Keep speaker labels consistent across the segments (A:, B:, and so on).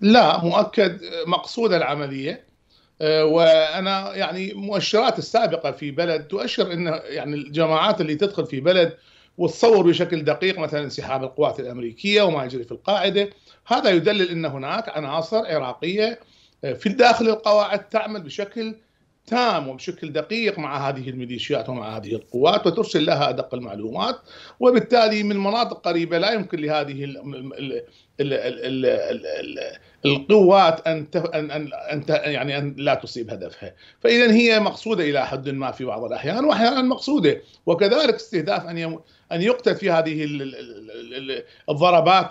A: لا مؤكد مقصود العمليه آه، وانا يعني مؤشرات السابقه في بلد تؤشر ان يعني الجماعات اللي تدخل في بلد وتصور بشكل دقيق مثلا انسحاب القوات الامريكيه وما يجري في القاعده هذا يدلل ان هناك عناصر عراقيه آه، في داخل القواعد تعمل بشكل تام وبشكل دقيق مع هذه الميليشيات ومع هذه القوات وترسل لها ادق المعلومات وبالتالي من مناطق قريبه لا يمكن لهذه القوات ان ان يعني ان لا تصيب هدفها، فاذا هي مقصوده الى حد ما في بعض الاحيان واحيانا مقصوده وكذلك استهداف ان ان يقتل في هذه الضربات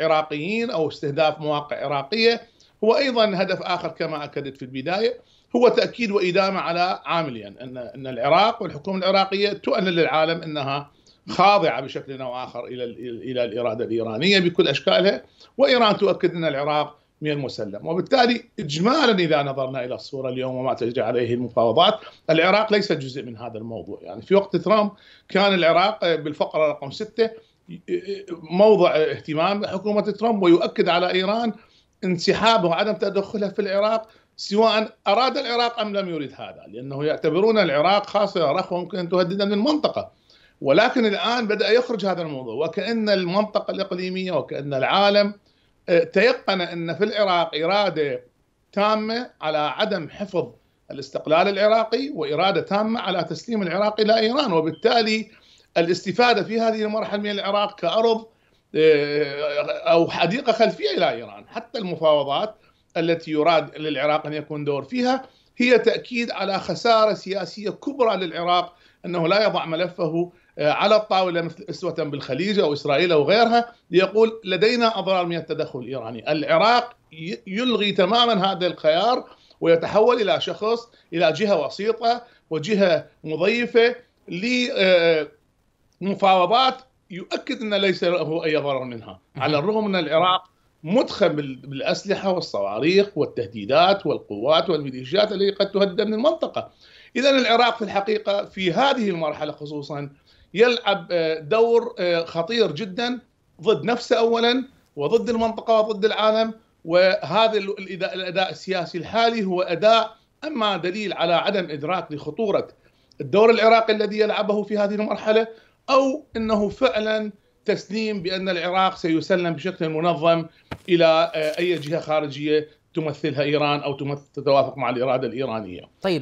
A: عراقيين او استهداف مواقع عراقيه هو ايضا هدف اخر كما اكدت في البدايه هو تاكيد وادامه على عاملين ان ان العراق والحكومه العراقيه تؤلل للعالم انها خاضعه بشكل او اخر الى الى الاراده الايرانيه بكل اشكالها وايران تؤكد ان العراق من المسلم وبالتالي اجمالا اذا نظرنا الى الصوره اليوم وما تجري عليه المفاوضات العراق ليس جزء من هذا الموضوع يعني في وقت ترامب كان العراق بالفقره رقم ستة موضع اهتمام حكومه ترامب ويؤكد على ايران انسحابه وعدم تدخله في العراق سواء اراد العراق ام لم يريد هذا لانه يعتبرون العراق خاصه رخوه ممكن ان تهدد من المنطقه ولكن الان بدا يخرج هذا الموضوع وكان المنطقه الاقليميه وكان العالم آه، تيقن ان في العراق اراده تامه على عدم حفظ الاستقلال العراقي واراده تامه على تسليم العراق الى ايران وبالتالي الاستفاده في هذه المرحله من العراق كارض آه، او حديقه خلفيه الى ايران، حتى المفاوضات التي يراد للعراق ان يكون دور فيها هي تاكيد على خساره سياسيه كبرى للعراق انه لا يضع ملفه آه، على الطاوله مثل اسوه بالخليج او اسرائيل او غيرها ليقول لدينا اضرار من التدخل الايراني، العراق يلغي تماما هذا الخيار ويتحول الى شخص الى جهه وسيطه وجهه مضيفه لمفاوضات آه، يؤكد أن ليس له أي ضرر منها على الرغم أن العراق مدخل بالأسلحة والصواريخ والتهديدات والقوات والميليشيات التي قد تهدد من المنطقة إذا العراق في الحقيقة في هذه المرحلة خصوصا يلعب آه، دور آه، خطير جدا ضد نفسه أولا وضد المنطقة وضد العالم وهذا الأداء السياسي الحالي هو أداء أما دليل على عدم إدراك لخطورة الدور العراقي الذي يلعبه في هذه المرحلة او انه فعلا تسليم بان العراق سيسلم بشكل منظم الى آه، اي جهه خارجيه تمثلها ايران او تتوافق مع الاراده الايرانيه. طيب